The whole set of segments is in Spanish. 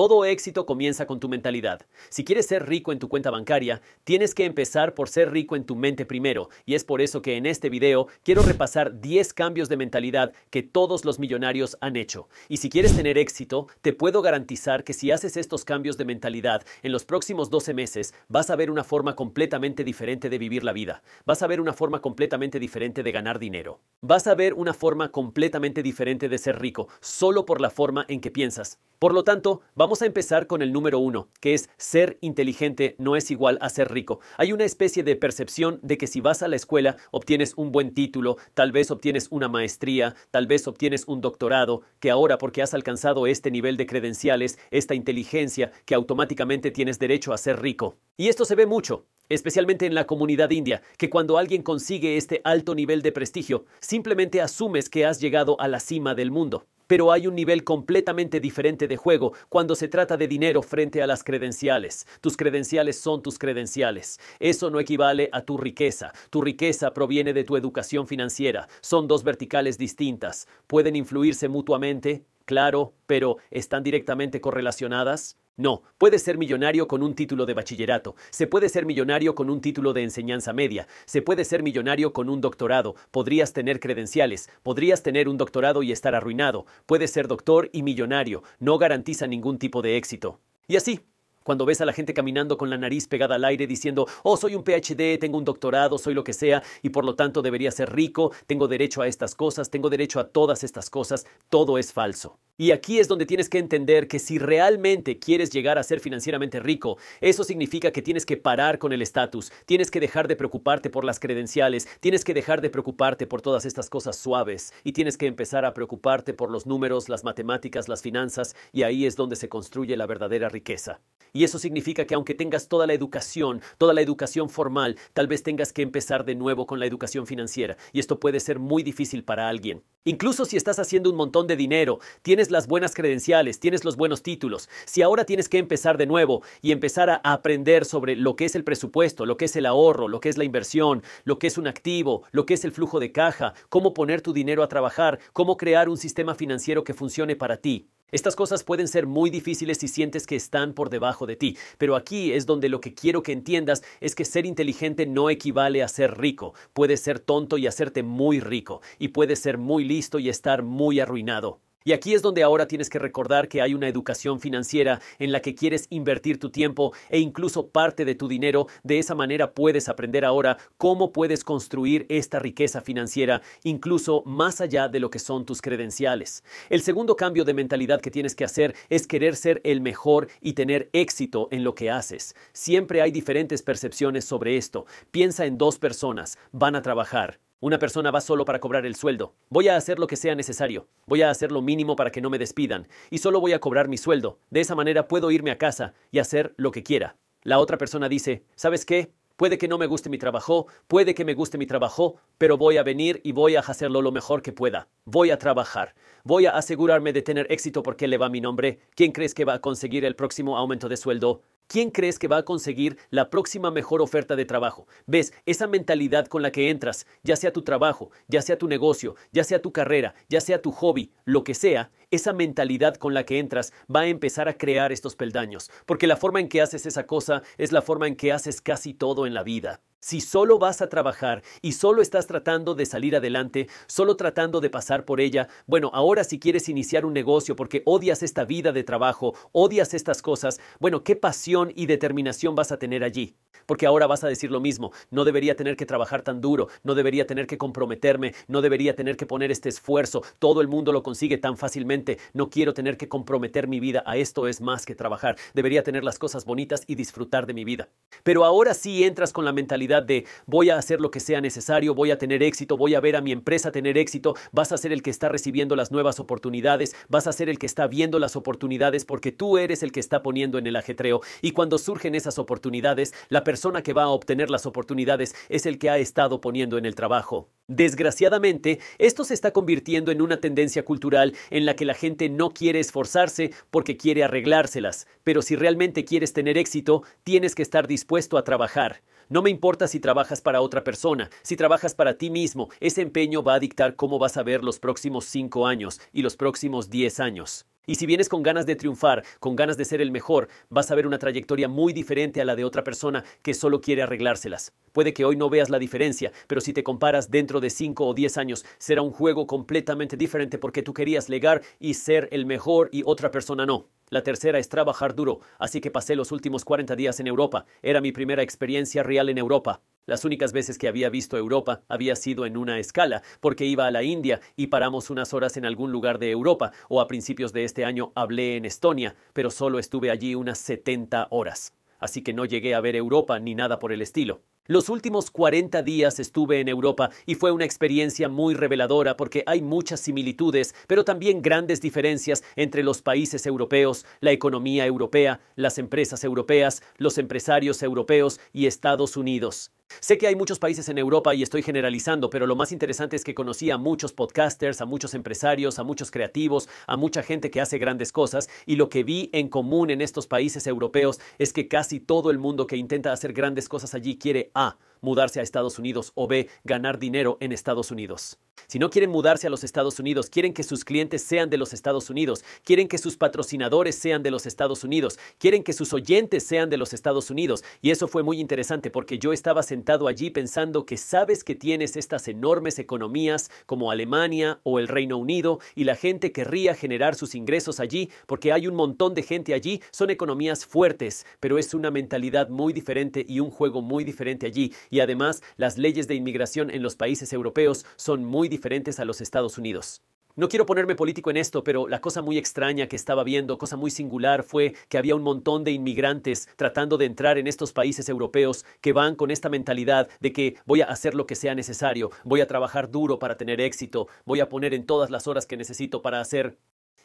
Todo éxito comienza con tu mentalidad. Si quieres ser rico en tu cuenta bancaria, tienes que empezar por ser rico en tu mente primero, y es por eso que en este video quiero repasar 10 cambios de mentalidad que todos los millonarios han hecho. Y si quieres tener éxito, te puedo garantizar que si haces estos cambios de mentalidad en los próximos 12 meses, vas a ver una forma completamente diferente de vivir la vida. Vas a ver una forma completamente diferente de ganar dinero. Vas a ver una forma completamente diferente de ser rico, solo por la forma en que piensas. Por lo tanto, vamos Vamos a empezar con el número uno, que es ser inteligente no es igual a ser rico. Hay una especie de percepción de que si vas a la escuela obtienes un buen título, tal vez obtienes una maestría, tal vez obtienes un doctorado, que ahora porque has alcanzado este nivel de credenciales, esta inteligencia, que automáticamente tienes derecho a ser rico. Y esto se ve mucho especialmente en la comunidad india, que cuando alguien consigue este alto nivel de prestigio, simplemente asumes que has llegado a la cima del mundo pero hay un nivel completamente diferente de juego cuando se trata de dinero frente a las credenciales. Tus credenciales son tus credenciales. Eso no equivale a tu riqueza. Tu riqueza proviene de tu educación financiera. Son dos verticales distintas. ¿Pueden influirse mutuamente? Claro, pero ¿están directamente correlacionadas? No, puede ser millonario con un título de bachillerato, se puede ser millonario con un título de enseñanza media, se puede ser millonario con un doctorado, podrías tener credenciales, podrías tener un doctorado y estar arruinado, puedes ser doctor y millonario, no garantiza ningún tipo de éxito. Y así, cuando ves a la gente caminando con la nariz pegada al aire diciendo, oh, soy un PhD, tengo un doctorado, soy lo que sea, y por lo tanto debería ser rico, tengo derecho a estas cosas, tengo derecho a todas estas cosas, todo es falso. Y aquí es donde tienes que entender que si realmente quieres llegar a ser financieramente rico, eso significa que tienes que parar con el estatus, tienes que dejar de preocuparte por las credenciales, tienes que dejar de preocuparte por todas estas cosas suaves y tienes que empezar a preocuparte por los números, las matemáticas, las finanzas y ahí es donde se construye la verdadera riqueza. Y eso significa que aunque tengas toda la educación, toda la educación formal, tal vez tengas que empezar de nuevo con la educación financiera y esto puede ser muy difícil para alguien. Incluso si estás haciendo un montón de dinero, tienes las buenas credenciales, tienes los buenos títulos, si ahora tienes que empezar de nuevo y empezar a aprender sobre lo que es el presupuesto, lo que es el ahorro, lo que es la inversión, lo que es un activo, lo que es el flujo de caja, cómo poner tu dinero a trabajar, cómo crear un sistema financiero que funcione para ti, estas cosas pueden ser muy difíciles si sientes que están por debajo de ti, pero aquí es donde lo que quiero que entiendas es que ser inteligente no equivale a ser rico. Puedes ser tonto y hacerte muy rico, y puedes ser muy listo y estar muy arruinado. Y aquí es donde ahora tienes que recordar que hay una educación financiera en la que quieres invertir tu tiempo e incluso parte de tu dinero. De esa manera puedes aprender ahora cómo puedes construir esta riqueza financiera, incluso más allá de lo que son tus credenciales. El segundo cambio de mentalidad que tienes que hacer es querer ser el mejor y tener éxito en lo que haces. Siempre hay diferentes percepciones sobre esto. Piensa en dos personas, van a trabajar una persona va solo para cobrar el sueldo. Voy a hacer lo que sea necesario. Voy a hacer lo mínimo para que no me despidan. Y solo voy a cobrar mi sueldo. De esa manera puedo irme a casa y hacer lo que quiera. La otra persona dice, ¿sabes qué? Puede que no me guste mi trabajo, puede que me guste mi trabajo, pero voy a venir y voy a hacerlo lo mejor que pueda. Voy a trabajar. Voy a asegurarme de tener éxito porque le va mi nombre. ¿Quién crees que va a conseguir el próximo aumento de sueldo? ¿Quién crees que va a conseguir la próxima mejor oferta de trabajo? ¿Ves? Esa mentalidad con la que entras, ya sea tu trabajo, ya sea tu negocio, ya sea tu carrera, ya sea tu hobby, lo que sea, esa mentalidad con la que entras va a empezar a crear estos peldaños, porque la forma en que haces esa cosa es la forma en que haces casi todo en la vida. Si solo vas a trabajar y solo estás tratando de salir adelante, solo tratando de pasar por ella, bueno, ahora si quieres iniciar un negocio porque odias esta vida de trabajo, odias estas cosas, bueno, ¿qué pasión y determinación vas a tener allí? Porque ahora vas a decir lo mismo, no debería tener que trabajar tan duro, no debería tener que comprometerme, no debería tener que poner este esfuerzo, todo el mundo lo consigue tan fácilmente no quiero tener que comprometer mi vida a esto es más que trabajar, debería tener las cosas bonitas y disfrutar de mi vida. Pero ahora sí entras con la mentalidad de voy a hacer lo que sea necesario, voy a tener éxito, voy a ver a mi empresa tener éxito, vas a ser el que está recibiendo las nuevas oportunidades, vas a ser el que está viendo las oportunidades porque tú eres el que está poniendo en el ajetreo y cuando surgen esas oportunidades, la persona que va a obtener las oportunidades es el que ha estado poniendo en el trabajo. Desgraciadamente, esto se está convirtiendo en una tendencia cultural en la que la gente no quiere esforzarse porque quiere arreglárselas, pero si realmente quieres tener éxito, tienes que estar dispuesto a trabajar. No me importa si trabajas para otra persona, si trabajas para ti mismo, ese empeño va a dictar cómo vas a ver los próximos cinco años y los próximos diez años. Y si vienes con ganas de triunfar, con ganas de ser el mejor, vas a ver una trayectoria muy diferente a la de otra persona que solo quiere arreglárselas. Puede que hoy no veas la diferencia, pero si te comparas dentro de 5 o 10 años, será un juego completamente diferente porque tú querías legar y ser el mejor y otra persona no. La tercera es trabajar duro, así que pasé los últimos 40 días en Europa. Era mi primera experiencia real en Europa. Las únicas veces que había visto Europa había sido en una escala, porque iba a la India y paramos unas horas en algún lugar de Europa, o a principios de este año hablé en Estonia, pero solo estuve allí unas 70 horas. Así que no llegué a ver Europa ni nada por el estilo. Los últimos 40 días estuve en Europa y fue una experiencia muy reveladora porque hay muchas similitudes, pero también grandes diferencias entre los países europeos, la economía europea, las empresas europeas, los empresarios europeos y Estados Unidos. Sé que hay muchos países en Europa y estoy generalizando, pero lo más interesante es que conocí a muchos podcasters, a muchos empresarios, a muchos creativos, a mucha gente que hace grandes cosas y lo que vi en común en estos países europeos es que casi todo el mundo que intenta hacer grandes cosas allí quiere A mudarse a Estados Unidos o B, ganar dinero en Estados Unidos. Si no quieren mudarse a los Estados Unidos, quieren que sus clientes sean de los Estados Unidos, quieren que sus patrocinadores sean de los Estados Unidos, quieren que sus oyentes sean de los Estados Unidos. Y eso fue muy interesante porque yo estaba sentado allí pensando que sabes que tienes estas enormes economías como Alemania o el Reino Unido y la gente querría generar sus ingresos allí porque hay un montón de gente allí, son economías fuertes, pero es una mentalidad muy diferente y un juego muy diferente allí y además las leyes de inmigración en los países europeos son muy diferentes a los Estados Unidos. No quiero ponerme político en esto, pero la cosa muy extraña que estaba viendo, cosa muy singular, fue que había un montón de inmigrantes tratando de entrar en estos países europeos que van con esta mentalidad de que voy a hacer lo que sea necesario, voy a trabajar duro para tener éxito, voy a poner en todas las horas que necesito para hacer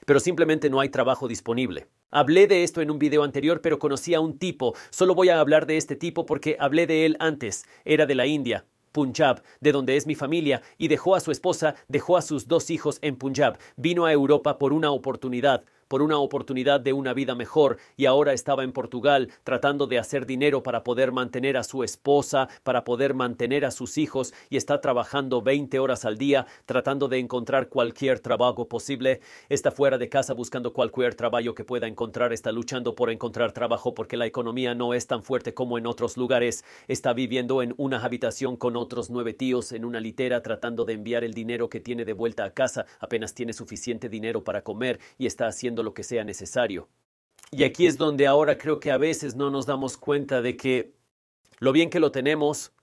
pero simplemente no hay trabajo disponible. Hablé de esto en un video anterior, pero conocí a un tipo, solo voy a hablar de este tipo porque hablé de él antes, era de la India, Punjab, de donde es mi familia, y dejó a su esposa, dejó a sus dos hijos en Punjab, vino a Europa por una oportunidad, por una oportunidad de una vida mejor y ahora estaba en Portugal tratando de hacer dinero para poder mantener a su esposa, para poder mantener a sus hijos y está trabajando 20 horas al día tratando de encontrar cualquier trabajo posible. Está fuera de casa buscando cualquier trabajo que pueda encontrar, está luchando por encontrar trabajo porque la economía no es tan fuerte como en otros lugares. Está viviendo en una habitación con otros nueve tíos en una litera tratando de enviar el dinero que tiene de vuelta a casa. Apenas tiene suficiente dinero para comer y está haciendo lo que sea necesario. Y aquí es donde ahora creo que a veces no nos damos cuenta de que lo bien que lo tenemos,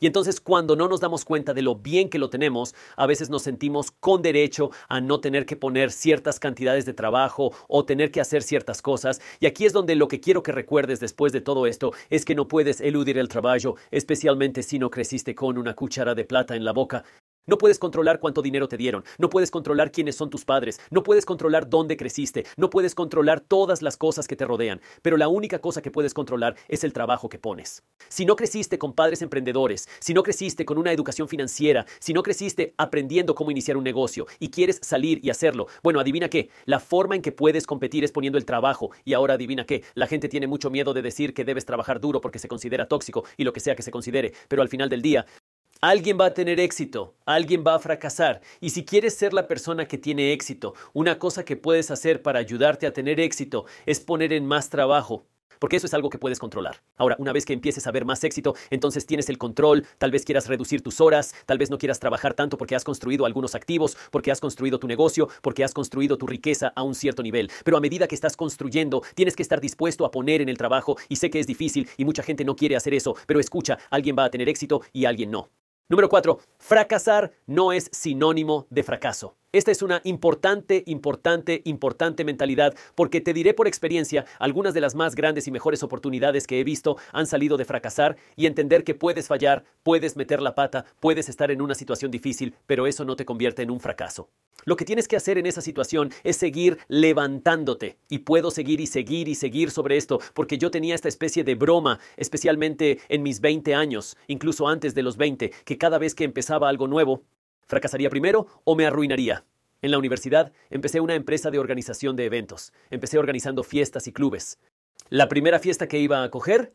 y entonces cuando no nos damos cuenta de lo bien que lo tenemos, a veces nos sentimos con derecho a no tener que poner ciertas cantidades de trabajo o tener que hacer ciertas cosas. Y aquí es donde lo que quiero que recuerdes después de todo esto es que no puedes eludir el trabajo, especialmente si no creciste con una cuchara de plata en la boca. No puedes controlar cuánto dinero te dieron, no puedes controlar quiénes son tus padres, no puedes controlar dónde creciste, no puedes controlar todas las cosas que te rodean, pero la única cosa que puedes controlar es el trabajo que pones. Si no creciste con padres emprendedores, si no creciste con una educación financiera, si no creciste aprendiendo cómo iniciar un negocio y quieres salir y hacerlo, bueno, adivina qué, la forma en que puedes competir es poniendo el trabajo y ahora adivina qué, la gente tiene mucho miedo de decir que debes trabajar duro porque se considera tóxico y lo que sea que se considere, pero al final del día, Alguien va a tener éxito, alguien va a fracasar. Y si quieres ser la persona que tiene éxito, una cosa que puedes hacer para ayudarte a tener éxito es poner en más trabajo, porque eso es algo que puedes controlar. Ahora, una vez que empieces a ver más éxito, entonces tienes el control, tal vez quieras reducir tus horas, tal vez no quieras trabajar tanto porque has construido algunos activos, porque has construido tu negocio, porque has construido tu riqueza a un cierto nivel. Pero a medida que estás construyendo, tienes que estar dispuesto a poner en el trabajo y sé que es difícil y mucha gente no quiere hacer eso, pero escucha, alguien va a tener éxito y alguien no. Número cuatro, Fracasar no es sinónimo de fracaso. Esta es una importante, importante, importante mentalidad, porque te diré por experiencia, algunas de las más grandes y mejores oportunidades que he visto han salido de fracasar y entender que puedes fallar, puedes meter la pata, puedes estar en una situación difícil, pero eso no te convierte en un fracaso. Lo que tienes que hacer en esa situación es seguir levantándote. Y puedo seguir y seguir y seguir sobre esto, porque yo tenía esta especie de broma, especialmente en mis 20 años, incluso antes de los 20, que cada vez que empezaba algo nuevo, ¿Fracasaría primero o me arruinaría? En la universidad empecé una empresa de organización de eventos. Empecé organizando fiestas y clubes. La primera fiesta que iba a coger,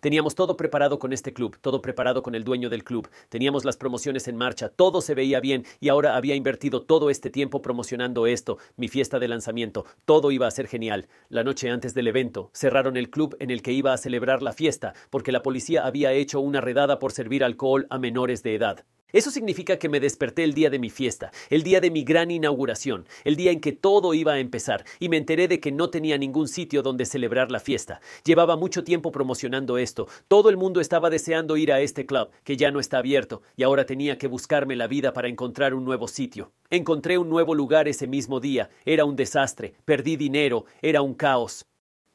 teníamos todo preparado con este club, todo preparado con el dueño del club, teníamos las promociones en marcha, todo se veía bien y ahora había invertido todo este tiempo promocionando esto, mi fiesta de lanzamiento, todo iba a ser genial. La noche antes del evento, cerraron el club en el que iba a celebrar la fiesta porque la policía había hecho una redada por servir alcohol a menores de edad. Eso significa que me desperté el día de mi fiesta, el día de mi gran inauguración, el día en que todo iba a empezar, y me enteré de que no tenía ningún sitio donde celebrar la fiesta. Llevaba mucho tiempo promocionando esto, todo el mundo estaba deseando ir a este club, que ya no está abierto, y ahora tenía que buscarme la vida para encontrar un nuevo sitio. Encontré un nuevo lugar ese mismo día, era un desastre, perdí dinero, era un caos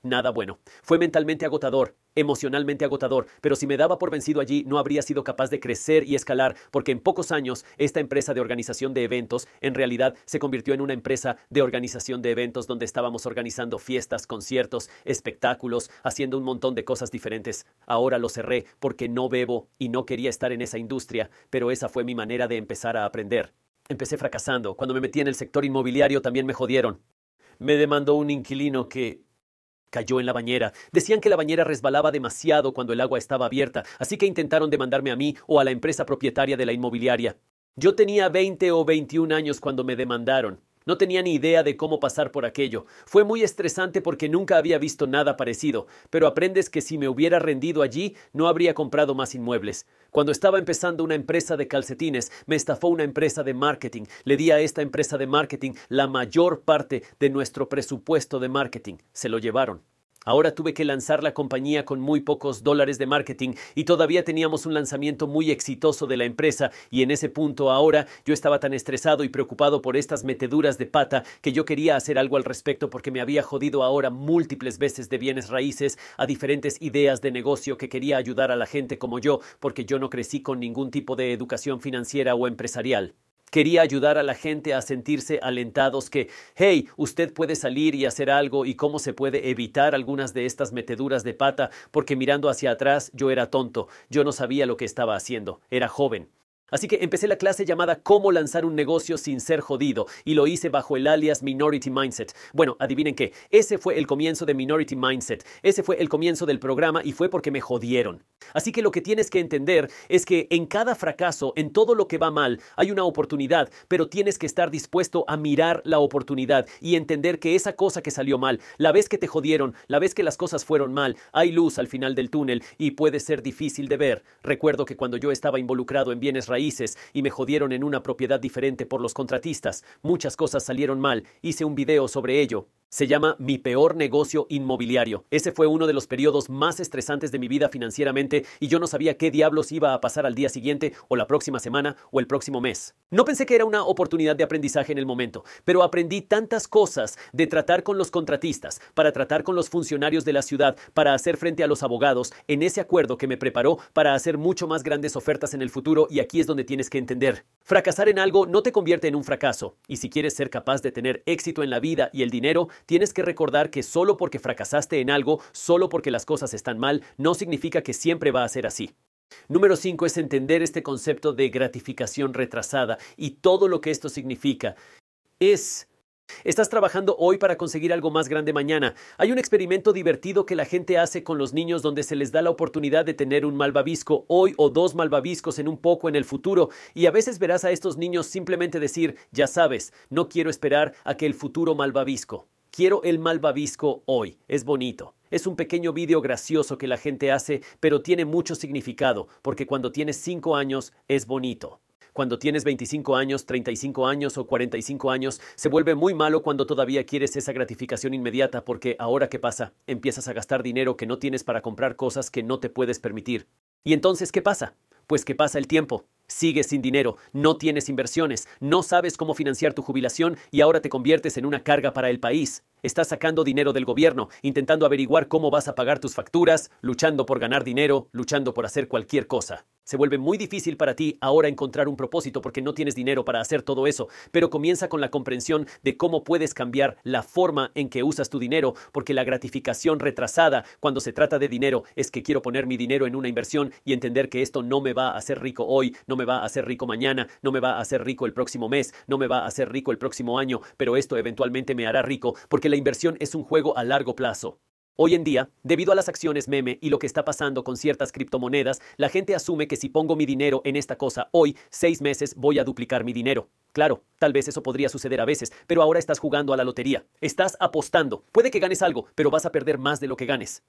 nada bueno. Fue mentalmente agotador, emocionalmente agotador, pero si me daba por vencido allí no habría sido capaz de crecer y escalar, porque en pocos años esta empresa de organización de eventos en realidad se convirtió en una empresa de organización de eventos donde estábamos organizando fiestas, conciertos, espectáculos, haciendo un montón de cosas diferentes. Ahora lo cerré porque no bebo y no quería estar en esa industria, pero esa fue mi manera de empezar a aprender. Empecé fracasando. Cuando me metí en el sector inmobiliario también me jodieron. Me demandó un inquilino que Cayó en la bañera. Decían que la bañera resbalaba demasiado cuando el agua estaba abierta, así que intentaron demandarme a mí o a la empresa propietaria de la inmobiliaria. Yo tenía 20 o 21 años cuando me demandaron. No tenía ni idea de cómo pasar por aquello. Fue muy estresante porque nunca había visto nada parecido, pero aprendes que si me hubiera rendido allí no habría comprado más inmuebles. Cuando estaba empezando una empresa de calcetines, me estafó una empresa de marketing. Le di a esta empresa de marketing la mayor parte de nuestro presupuesto de marketing. Se lo llevaron. Ahora tuve que lanzar la compañía con muy pocos dólares de marketing y todavía teníamos un lanzamiento muy exitoso de la empresa y en ese punto ahora yo estaba tan estresado y preocupado por estas meteduras de pata que yo quería hacer algo al respecto porque me había jodido ahora múltiples veces de bienes raíces a diferentes ideas de negocio que quería ayudar a la gente como yo porque yo no crecí con ningún tipo de educación financiera o empresarial. Quería ayudar a la gente a sentirse alentados que, hey, usted puede salir y hacer algo y cómo se puede evitar algunas de estas meteduras de pata, porque mirando hacia atrás yo era tonto, yo no sabía lo que estaba haciendo, era joven. Así que empecé la clase llamada Cómo lanzar un negocio sin ser jodido y lo hice bajo el alias Minority Mindset. Bueno, adivinen qué, ese fue el comienzo de Minority Mindset, ese fue el comienzo del programa y fue porque me jodieron. Así que lo que tienes que entender es que en cada fracaso, en todo lo que va mal, hay una oportunidad, pero tienes que estar dispuesto a mirar la oportunidad y entender que esa cosa que salió mal, la vez que te jodieron, la vez que las cosas fueron mal, hay luz al final del túnel y puede ser difícil de ver. Recuerdo que cuando yo estaba involucrado en bienes raíces, y me jodieron en una propiedad diferente por los contratistas. Muchas cosas salieron mal, hice un video sobre ello. Se llama Mi peor negocio inmobiliario. Ese fue uno de los periodos más estresantes de mi vida financieramente y yo no sabía qué diablos iba a pasar al día siguiente o la próxima semana o el próximo mes. No pensé que era una oportunidad de aprendizaje en el momento, pero aprendí tantas cosas de tratar con los contratistas, para tratar con los funcionarios de la ciudad, para hacer frente a los abogados, en ese acuerdo que me preparó para hacer mucho más grandes ofertas en el futuro y aquí es donde tienes que entender. Fracasar en algo no te convierte en un fracaso y si quieres ser capaz de tener éxito en la vida y el dinero, Tienes que recordar que solo porque fracasaste en algo, solo porque las cosas están mal, no significa que siempre va a ser así. Número 5 es entender este concepto de gratificación retrasada y todo lo que esto significa. Es Estás trabajando hoy para conseguir algo más grande mañana. Hay un experimento divertido que la gente hace con los niños donde se les da la oportunidad de tener un malvavisco hoy o dos malvaviscos en un poco en el futuro y a veces verás a estos niños simplemente decir, ya sabes, no quiero esperar a que el futuro malvavisco. Quiero el mal babisco hoy. Es bonito. Es un pequeño vídeo gracioso que la gente hace, pero tiene mucho significado, porque cuando tienes 5 años es bonito. Cuando tienes 25 años, 35 años o 45 años, se vuelve muy malo cuando todavía quieres esa gratificación inmediata porque ahora qué pasa, empiezas a gastar dinero que no tienes para comprar cosas que no te puedes permitir. ¿Y entonces qué pasa? Pues que pasa el tiempo. Sigues sin dinero, no tienes inversiones, no sabes cómo financiar tu jubilación y ahora te conviertes en una carga para el país. Estás sacando dinero del gobierno, intentando averiguar cómo vas a pagar tus facturas, luchando por ganar dinero, luchando por hacer cualquier cosa. Se vuelve muy difícil para ti ahora encontrar un propósito porque no tienes dinero para hacer todo eso, pero comienza con la comprensión de cómo puedes cambiar la forma en que usas tu dinero, porque la gratificación retrasada cuando se trata de dinero es que quiero poner mi dinero en una inversión y entender que esto no me va a hacer rico hoy, no me me va a hacer rico mañana, no me va a hacer rico el próximo mes, no me va a hacer rico el próximo año, pero esto eventualmente me hará rico porque la inversión es un juego a largo plazo. Hoy en día, debido a las acciones meme y lo que está pasando con ciertas criptomonedas, la gente asume que si pongo mi dinero en esta cosa hoy, seis meses voy a duplicar mi dinero. Claro, tal vez eso podría suceder a veces, pero ahora estás jugando a la lotería. Estás apostando. Puede que ganes algo, pero vas a perder más de lo que ganes.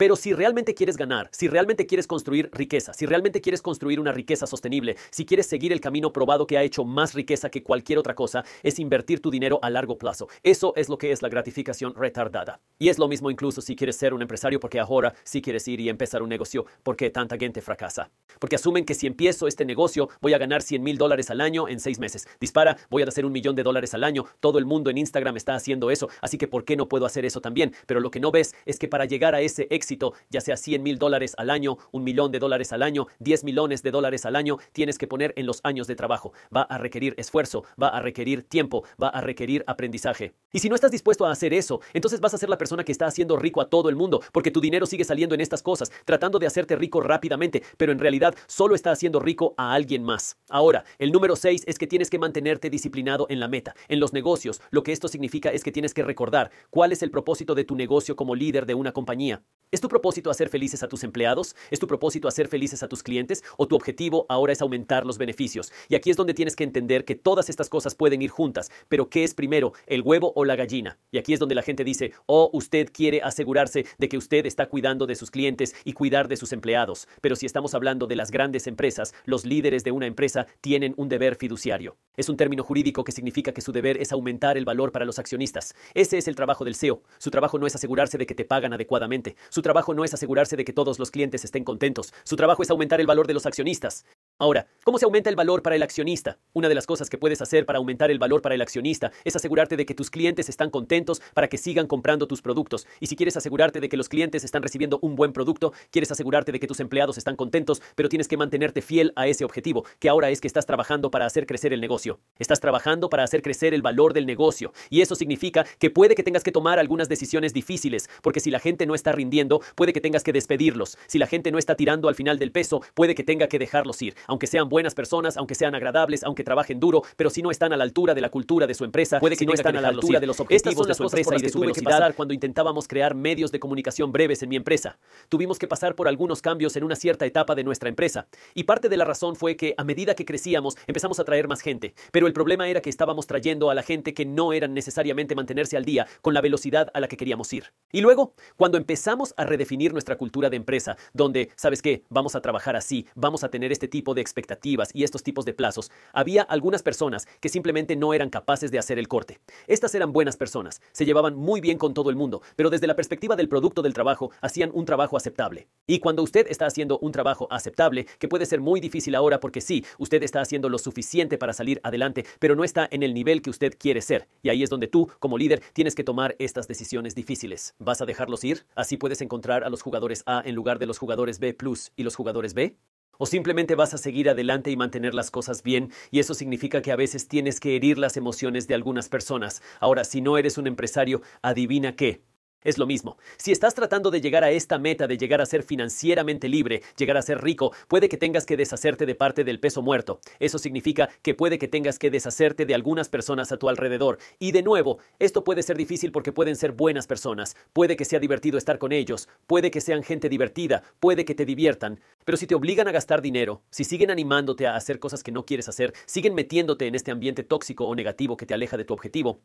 Pero si realmente quieres ganar, si realmente quieres construir riqueza, si realmente quieres construir una riqueza sostenible, si quieres seguir el camino probado que ha hecho más riqueza que cualquier otra cosa, es invertir tu dinero a largo plazo. Eso es lo que es la gratificación retardada. Y es lo mismo incluso si quieres ser un empresario porque ahora sí quieres ir y empezar un negocio porque tanta gente fracasa. Porque asumen que si empiezo este negocio voy a ganar 100 mil dólares al año en seis meses. Dispara, voy a hacer un millón de dólares al año. Todo el mundo en Instagram está haciendo eso, así que ¿por qué no puedo hacer eso también? Pero lo que no ves es que para llegar a ese éxito, ya sea 100 mil dólares al año, un millón de dólares al año, 10 millones de dólares al año, tienes que poner en los años de trabajo. Va a requerir esfuerzo, va a requerir tiempo, va a requerir aprendizaje. Y si no estás dispuesto a hacer eso, entonces vas a ser la persona que está haciendo rico a todo el mundo, porque tu dinero sigue saliendo en estas cosas, tratando de hacerte rico rápidamente, pero en realidad solo está haciendo rico a alguien más. Ahora, el número 6 es que tienes que mantenerte disciplinado en la meta. En los negocios, lo que esto significa es que tienes que recordar cuál es el propósito de tu negocio como líder de una compañía. ¿Es tu propósito hacer felices a tus empleados? ¿Es tu propósito hacer felices a tus clientes? ¿O tu objetivo ahora es aumentar los beneficios? Y aquí es donde tienes que entender que todas estas cosas pueden ir juntas, pero ¿qué es primero, el huevo o la gallina? Y aquí es donde la gente dice, oh, usted quiere asegurarse de que usted está cuidando de sus clientes y cuidar de sus empleados. Pero si estamos hablando de las grandes empresas, los líderes de una empresa tienen un deber fiduciario. Es un término jurídico que significa que su deber es aumentar el valor para los accionistas. Ese es el trabajo del CEO. Su trabajo no es asegurarse de que te pagan adecuadamente. Su trabajo no es asegurarse de que todos los clientes estén contentos, su trabajo es aumentar el valor de los accionistas. Ahora, ¿cómo se aumenta el valor para el accionista? Una de las cosas que puedes hacer para aumentar el valor para el accionista es asegurarte de que tus clientes están contentos para que sigan comprando tus productos. Y si quieres asegurarte de que los clientes están recibiendo un buen producto, quieres asegurarte de que tus empleados están contentos, pero tienes que mantenerte fiel a ese objetivo, que ahora es que estás trabajando para hacer crecer el negocio. Estás trabajando para hacer crecer el valor del negocio. Y eso significa que puede que tengas que tomar algunas decisiones difíciles, porque si la gente no está rindiendo, puede que tengas que despedirlos. Si la gente no está tirando al final del peso, puede que tenga que dejarlos ir aunque sean buenas personas, aunque sean agradables, aunque trabajen duro, pero si no están a la altura de la cultura de su empresa, puede que si no están a la altura de los objetivos de su empresa y de su velocidad. cuando intentábamos crear medios de comunicación breves en mi empresa, tuvimos que pasar por algunos cambios en una cierta etapa de nuestra empresa. Y parte de la razón fue que a medida que crecíamos, empezamos a traer más gente, pero el problema era que estábamos trayendo a la gente que no eran necesariamente mantenerse al día con la velocidad a la que queríamos ir. Y luego, cuando empezamos a redefinir nuestra cultura de empresa, donde, ¿sabes qué? Vamos a trabajar así, vamos a tener este tipo de expectativas y estos tipos de plazos, había algunas personas que simplemente no eran capaces de hacer el corte. Estas eran buenas personas, se llevaban muy bien con todo el mundo, pero desde la perspectiva del producto del trabajo hacían un trabajo aceptable. Y cuando usted está haciendo un trabajo aceptable, que puede ser muy difícil ahora porque sí, usted está haciendo lo suficiente para salir adelante, pero no está en el nivel que usted quiere ser. Y ahí es donde tú, como líder, tienes que tomar estas decisiones difíciles. ¿Vas a dejarlos ir? Así puedes encontrar a los jugadores A en lugar de los jugadores B y los jugadores B o simplemente vas a seguir adelante y mantener las cosas bien, y eso significa que a veces tienes que herir las emociones de algunas personas. Ahora, si no eres un empresario, adivina qué, es lo mismo. Si estás tratando de llegar a esta meta de llegar a ser financieramente libre, llegar a ser rico, puede que tengas que deshacerte de parte del peso muerto. Eso significa que puede que tengas que deshacerte de algunas personas a tu alrededor. Y de nuevo, esto puede ser difícil porque pueden ser buenas personas, puede que sea divertido estar con ellos, puede que sean gente divertida, puede que te diviertan. Pero si te obligan a gastar dinero, si siguen animándote a hacer cosas que no quieres hacer, siguen metiéndote en este ambiente tóxico o negativo que te aleja de tu objetivo,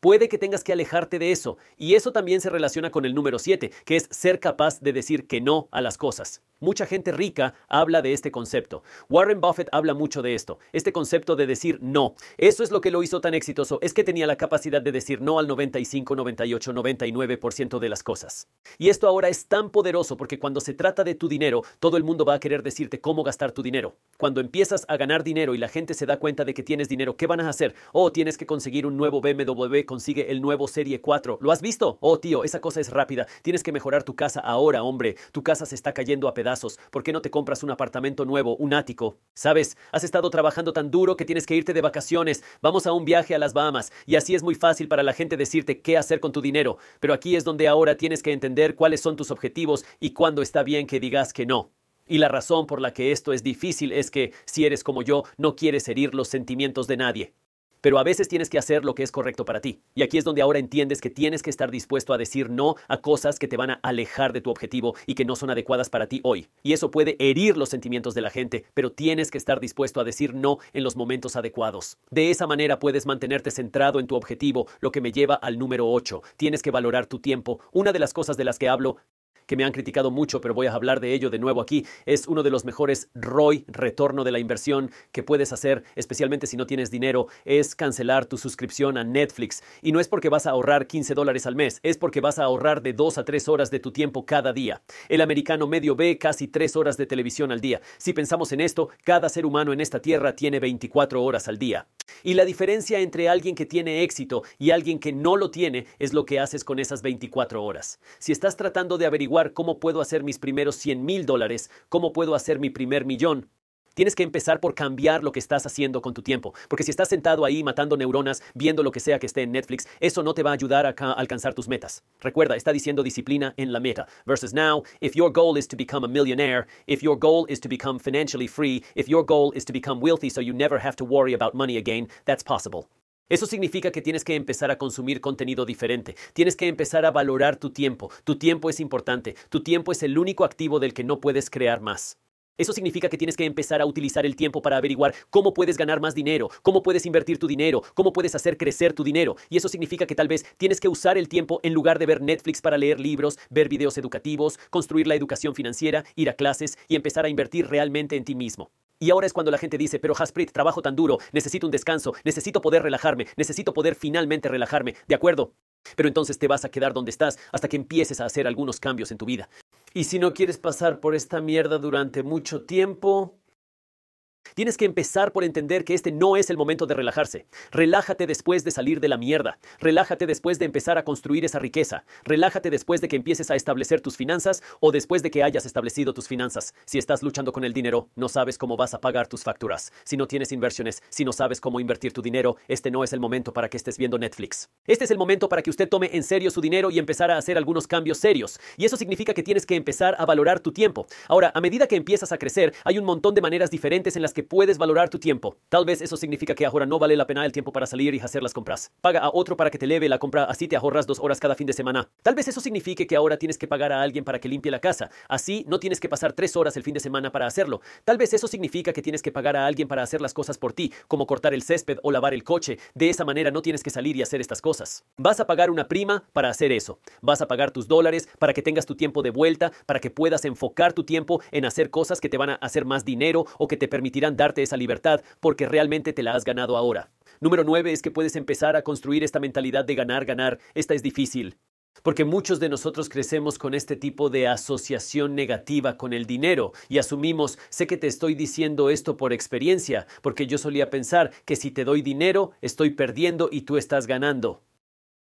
Puede que tengas que alejarte de eso, y eso también se relaciona con el número 7, que es ser capaz de decir que no a las cosas. Mucha gente rica habla de este concepto. Warren Buffett habla mucho de esto, este concepto de decir no. Eso es lo que lo hizo tan exitoso, es que tenía la capacidad de decir no al 95, 98, 99% de las cosas. Y esto ahora es tan poderoso porque cuando se trata de tu dinero, todo el mundo va a querer decirte cómo gastar tu dinero. Cuando empiezas a ganar dinero y la gente se da cuenta de que tienes dinero, ¿qué van a hacer? Oh, tienes que conseguir un nuevo BMW consigue el nuevo Serie 4. ¿Lo has visto? Oh, tío, esa cosa es rápida. Tienes que mejorar tu casa ahora, hombre. Tu casa se está cayendo a pedazos. ¿Por qué no te compras un apartamento nuevo, un ático? Sabes, has estado trabajando tan duro que tienes que irte de vacaciones. Vamos a un viaje a las Bahamas. Y así es muy fácil para la gente decirte qué hacer con tu dinero. Pero aquí es donde ahora tienes que entender cuáles son tus objetivos y cuándo está bien que digas que no. Y la razón por la que esto es difícil es que, si eres como yo, no quieres herir los sentimientos de nadie. Pero a veces tienes que hacer lo que es correcto para ti. Y aquí es donde ahora entiendes que tienes que estar dispuesto a decir no a cosas que te van a alejar de tu objetivo y que no son adecuadas para ti hoy. Y eso puede herir los sentimientos de la gente, pero tienes que estar dispuesto a decir no en los momentos adecuados. De esa manera puedes mantenerte centrado en tu objetivo, lo que me lleva al número 8. Tienes que valorar tu tiempo. Una de las cosas de las que hablo que me han criticado mucho, pero voy a hablar de ello de nuevo aquí, es uno de los mejores ROI, retorno de la inversión, que puedes hacer, especialmente si no tienes dinero, es cancelar tu suscripción a Netflix. Y no es porque vas a ahorrar 15 dólares al mes, es porque vas a ahorrar de 2 a 3 horas de tu tiempo cada día. El americano medio ve casi 3 horas de televisión al día. Si pensamos en esto, cada ser humano en esta tierra tiene 24 horas al día. Y la diferencia entre alguien que tiene éxito y alguien que no lo tiene es lo que haces con esas 24 horas. Si estás tratando de averiguar cómo puedo hacer mis primeros 100 mil dólares, cómo puedo hacer mi primer millón. Tienes que empezar por cambiar lo que estás haciendo con tu tiempo, porque si estás sentado ahí matando neuronas, viendo lo que sea que esté en Netflix, eso no te va a ayudar a alcanzar tus metas. Recuerda, está diciendo disciplina en la meta. Versus now, if your goal is to become a millionaire, if your goal is to become financially free, if your goal is to become wealthy so you never have to worry about money again, that's possible. Eso significa que tienes que empezar a consumir contenido diferente, tienes que empezar a valorar tu tiempo, tu tiempo es importante, tu tiempo es el único activo del que no puedes crear más. Eso significa que tienes que empezar a utilizar el tiempo para averiguar cómo puedes ganar más dinero, cómo puedes invertir tu dinero, cómo puedes hacer crecer tu dinero. Y eso significa que tal vez tienes que usar el tiempo en lugar de ver Netflix para leer libros, ver videos educativos, construir la educación financiera, ir a clases y empezar a invertir realmente en ti mismo. Y ahora es cuando la gente dice, pero Hasprit, trabajo tan duro, necesito un descanso, necesito poder relajarme, necesito poder finalmente relajarme, ¿de acuerdo? Pero entonces te vas a quedar donde estás hasta que empieces a hacer algunos cambios en tu vida. Y si no quieres pasar por esta mierda durante mucho tiempo, Tienes que empezar por entender que este no es el momento de relajarse. Relájate después de salir de la mierda. Relájate después de empezar a construir esa riqueza. Relájate después de que empieces a establecer tus finanzas o después de que hayas establecido tus finanzas. Si estás luchando con el dinero, no sabes cómo vas a pagar tus facturas. Si no tienes inversiones, si no sabes cómo invertir tu dinero, este no es el momento para que estés viendo Netflix. Este es el momento para que usted tome en serio su dinero y empezar a hacer algunos cambios serios. Y eso significa que tienes que empezar a valorar tu tiempo. Ahora, a medida que empiezas a crecer, hay un montón de maneras diferentes en las que puedes valorar tu tiempo. Tal vez eso significa que ahora no vale la pena el tiempo para salir y hacer las compras. Paga a otro para que te leve la compra, así te ahorras dos horas cada fin de semana. Tal vez eso signifique que ahora tienes que pagar a alguien para que limpie la casa, así no tienes que pasar tres horas el fin de semana para hacerlo. Tal vez eso significa que tienes que pagar a alguien para hacer las cosas por ti, como cortar el césped o lavar el coche. De esa manera no tienes que salir y hacer estas cosas. Vas a pagar una prima para hacer eso. Vas a pagar tus dólares para que tengas tu tiempo de vuelta, para que puedas enfocar tu tiempo en hacer cosas que te van a hacer más dinero o que te permitirán darte esa libertad porque realmente te la has ganado ahora. Número nueve es que puedes empezar a construir esta mentalidad de ganar, ganar. Esta es difícil. Porque muchos de nosotros crecemos con este tipo de asociación negativa con el dinero y asumimos, sé que te estoy diciendo esto por experiencia, porque yo solía pensar que si te doy dinero, estoy perdiendo y tú estás ganando.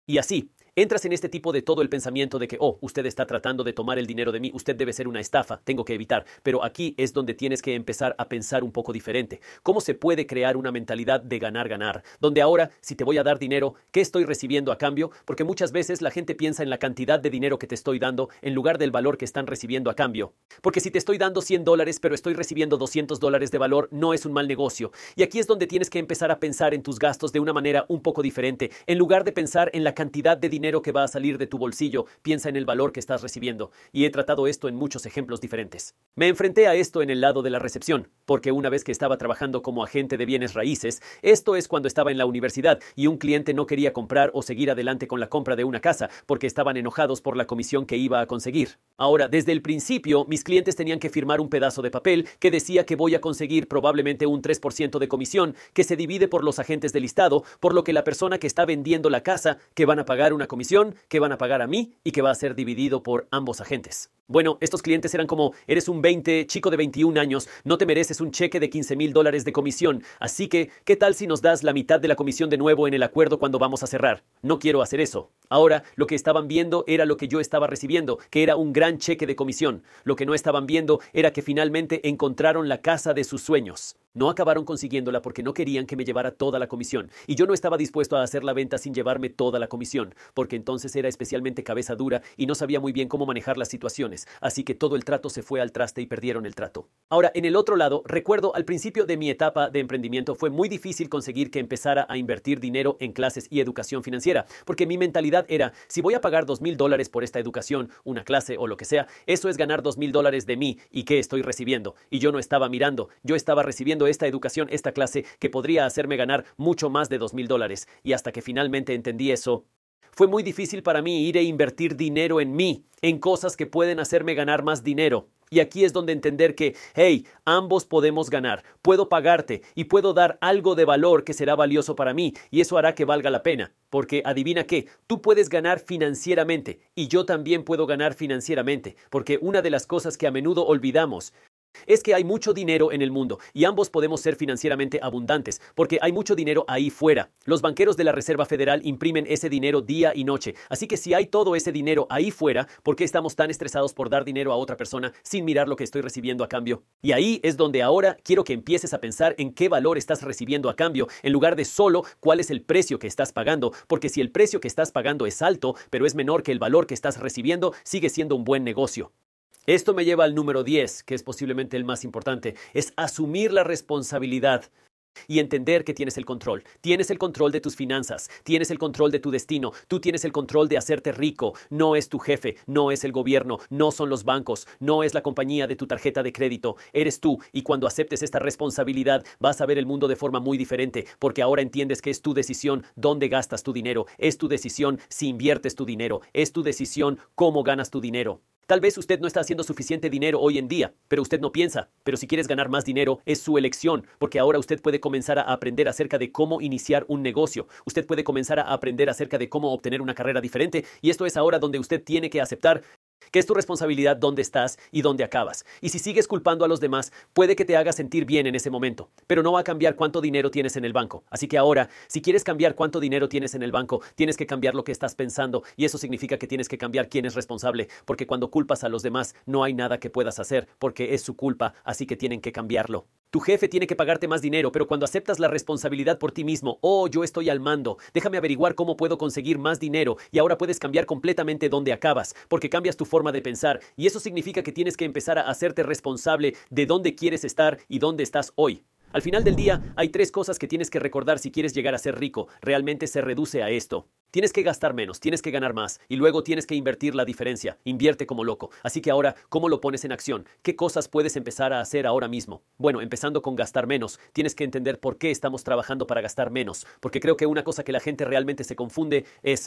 Y así, entras en este tipo de todo el pensamiento de que, oh, usted está tratando de tomar el dinero de mí, usted debe ser una estafa, tengo que evitar. Pero aquí es donde tienes que empezar a pensar un poco diferente. ¿Cómo se puede crear una mentalidad de ganar, ganar? Donde ahora, si te voy a dar dinero, ¿qué estoy recibiendo a cambio? Porque muchas veces la gente piensa en la cantidad de dinero que te estoy dando en lugar del valor que están recibiendo a cambio. Porque si te estoy dando 100 dólares, pero estoy recibiendo 200 dólares de valor, no es un mal negocio. Y aquí es donde tienes que empezar a pensar en tus gastos de una manera un poco diferente, en lugar de pensar en la cantidad de dinero dinero que va a salir de tu bolsillo, piensa en el valor que estás recibiendo, y he tratado esto en muchos ejemplos diferentes. Me enfrenté a esto en el lado de la recepción, porque una vez que estaba trabajando como agente de bienes raíces, esto es cuando estaba en la universidad y un cliente no quería comprar o seguir adelante con la compra de una casa, porque estaban enojados por la comisión que iba a conseguir. Ahora, desde el principio, mis clientes tenían que firmar un pedazo de papel que decía que voy a conseguir probablemente un 3% de comisión que se divide por los agentes del listado, por lo que la persona que está vendiendo la casa, que van a pagar una comisión que van a pagar a mí y que va a ser dividido por ambos agentes. Bueno, estos clientes eran como, eres un 20, chico de 21 años, no te mereces un cheque de 15 mil dólares de comisión, así que, ¿qué tal si nos das la mitad de la comisión de nuevo en el acuerdo cuando vamos a cerrar? No quiero hacer eso. Ahora, lo que estaban viendo era lo que yo estaba recibiendo, que era un gran cheque de comisión. Lo que no estaban viendo era que finalmente encontraron la casa de sus sueños. No acabaron consiguiéndola porque no querían que me llevara toda la comisión, y yo no estaba dispuesto a hacer la venta sin llevarme toda la comisión, porque entonces era especialmente cabeza dura y no sabía muy bien cómo manejar las situaciones así que todo el trato se fue al traste y perdieron el trato. Ahora, en el otro lado, recuerdo al principio de mi etapa de emprendimiento fue muy difícil conseguir que empezara a invertir dinero en clases y educación financiera, porque mi mentalidad era, si voy a pagar dos mil dólares por esta educación, una clase o lo que sea, eso es ganar dos mil dólares de mí y qué estoy recibiendo. Y yo no estaba mirando, yo estaba recibiendo esta educación, esta clase que podría hacerme ganar mucho más de dos mil dólares. Y hasta que finalmente entendí eso, fue muy difícil para mí ir e invertir dinero en mí, en cosas que pueden hacerme ganar más dinero. Y aquí es donde entender que, hey, ambos podemos ganar, puedo pagarte y puedo dar algo de valor que será valioso para mí y eso hará que valga la pena. Porque adivina qué, tú puedes ganar financieramente y yo también puedo ganar financieramente, porque una de las cosas que a menudo olvidamos es que hay mucho dinero en el mundo y ambos podemos ser financieramente abundantes, porque hay mucho dinero ahí fuera. Los banqueros de la Reserva Federal imprimen ese dinero día y noche, así que si hay todo ese dinero ahí fuera, ¿por qué estamos tan estresados por dar dinero a otra persona sin mirar lo que estoy recibiendo a cambio? Y ahí es donde ahora quiero que empieces a pensar en qué valor estás recibiendo a cambio, en lugar de solo cuál es el precio que estás pagando, porque si el precio que estás pagando es alto, pero es menor que el valor que estás recibiendo, sigue siendo un buen negocio. Esto me lleva al número 10, que es posiblemente el más importante, es asumir la responsabilidad y entender que tienes el control. Tienes el control de tus finanzas, tienes el control de tu destino, tú tienes el control de hacerte rico. No es tu jefe, no es el gobierno, no son los bancos, no es la compañía de tu tarjeta de crédito, eres tú y cuando aceptes esta responsabilidad vas a ver el mundo de forma muy diferente porque ahora entiendes que es tu decisión dónde gastas tu dinero, es tu decisión si inviertes tu dinero, es tu decisión cómo ganas tu dinero. Tal vez usted no está haciendo suficiente dinero hoy en día, pero usted no piensa. Pero si quieres ganar más dinero, es su elección, porque ahora usted puede comenzar a aprender acerca de cómo iniciar un negocio. Usted puede comenzar a aprender acerca de cómo obtener una carrera diferente, y esto es ahora donde usted tiene que aceptar que es tu responsabilidad dónde estás y dónde acabas. Y si sigues culpando a los demás, puede que te haga sentir bien en ese momento, pero no va a cambiar cuánto dinero tienes en el banco. Así que ahora, si quieres cambiar cuánto dinero tienes en el banco, tienes que cambiar lo que estás pensando y eso significa que tienes que cambiar quién es responsable, porque cuando culpas a los demás no hay nada que puedas hacer, porque es su culpa, así que tienen que cambiarlo. Tu jefe tiene que pagarte más dinero, pero cuando aceptas la responsabilidad por ti mismo, oh, yo estoy al mando, déjame averiguar cómo puedo conseguir más dinero y ahora puedes cambiar completamente dónde acabas, porque cambias tu forma de pensar y eso significa que tienes que empezar a hacerte responsable de dónde quieres estar y dónde estás hoy. Al final del día, hay tres cosas que tienes que recordar si quieres llegar a ser rico. Realmente se reduce a esto. Tienes que gastar menos, tienes que ganar más y luego tienes que invertir la diferencia. Invierte como loco. Así que ahora, ¿cómo lo pones en acción? ¿Qué cosas puedes empezar a hacer ahora mismo? Bueno, empezando con gastar menos, tienes que entender por qué estamos trabajando para gastar menos, porque creo que una cosa que la gente realmente se confunde es